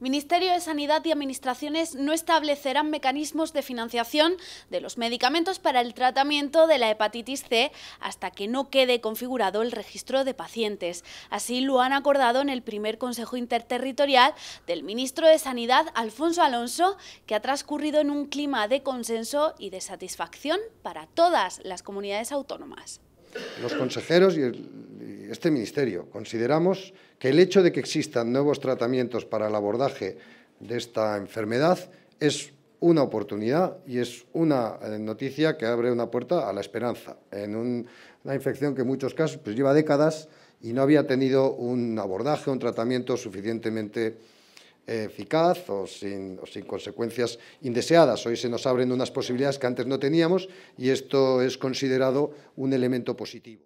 Ministerio de Sanidad y Administraciones no establecerán mecanismos de financiación de los medicamentos para el tratamiento de la hepatitis C hasta que no quede configurado el registro de pacientes. Así lo han acordado en el primer Consejo Interterritorial del ministro de Sanidad, Alfonso Alonso, que ha transcurrido en un clima de consenso y de satisfacción para todas las comunidades autónomas. Los consejeros y este Ministerio. Consideramos que el hecho de que existan nuevos tratamientos para el abordaje de esta enfermedad es una oportunidad y es una eh, noticia que abre una puerta a la esperanza en una infección que en muchos casos pues, lleva décadas y no había tenido un abordaje, un tratamiento suficientemente eh, eficaz o sin, consecuencias indeseadas. Hoy se nos abren unas posibilidades que antes no teníamos y esto es considerado un elemento positivo.